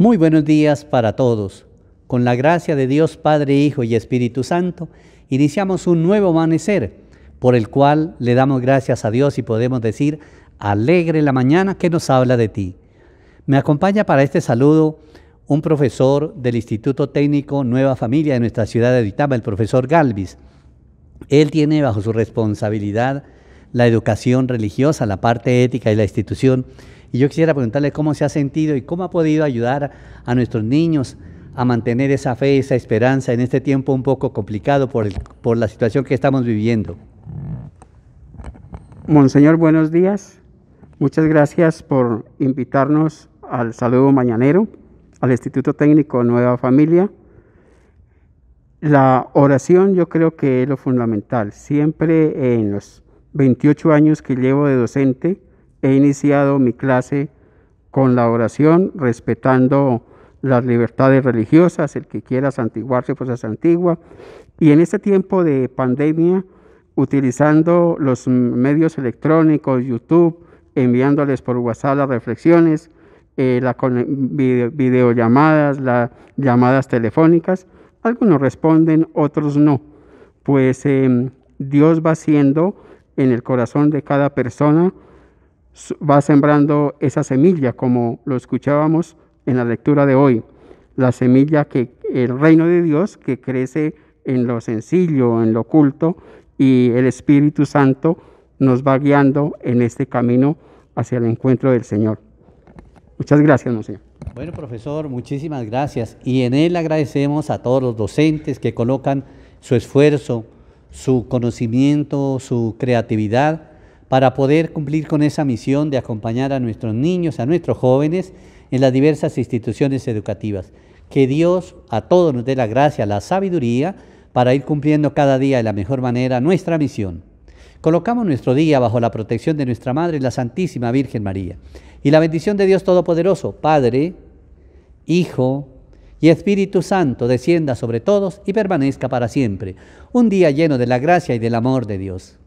Muy buenos días para todos. Con la gracia de Dios Padre, Hijo y Espíritu Santo, iniciamos un nuevo amanecer, por el cual le damos gracias a Dios y podemos decir, alegre la mañana que nos habla de ti. Me acompaña para este saludo un profesor del Instituto Técnico Nueva Familia de nuestra ciudad de Itama, el profesor Galvis. Él tiene bajo su responsabilidad la educación religiosa, la parte ética y la institución. Y yo quisiera preguntarle cómo se ha sentido y cómo ha podido ayudar a nuestros niños a mantener esa fe, esa esperanza en este tiempo un poco complicado por, por la situación que estamos viviendo. Monseñor, buenos días. Muchas gracias por invitarnos al saludo mañanero, al Instituto Técnico Nueva Familia. La oración yo creo que es lo fundamental. Siempre en los 28 años que llevo de docente, he iniciado mi clase con la oración, respetando las libertades religiosas, el que quiera santiguarse, pues se santigua. Y en este tiempo de pandemia, utilizando los medios electrónicos, YouTube, enviándoles por WhatsApp las reflexiones, eh, las videollamadas, las llamadas telefónicas, algunos responden, otros no. Pues em, Dios va haciendo en el corazón de cada persona, va sembrando esa semilla, como lo escuchábamos en la lectura de hoy, la semilla que el reino de Dios que crece en lo sencillo, en lo oculto, y el Espíritu Santo nos va guiando en este camino hacia el encuentro del Señor. Muchas gracias, Monseñor. Bueno, profesor, muchísimas gracias. Y en él agradecemos a todos los docentes que colocan su esfuerzo, su conocimiento, su creatividad, para poder cumplir con esa misión de acompañar a nuestros niños, a nuestros jóvenes en las diversas instituciones educativas. Que Dios a todos nos dé la gracia, la sabiduría para ir cumpliendo cada día de la mejor manera nuestra misión. Colocamos nuestro día bajo la protección de nuestra Madre, la Santísima Virgen María. Y la bendición de Dios Todopoderoso, Padre, Hijo, y Espíritu Santo descienda sobre todos y permanezca para siempre, un día lleno de la gracia y del amor de Dios.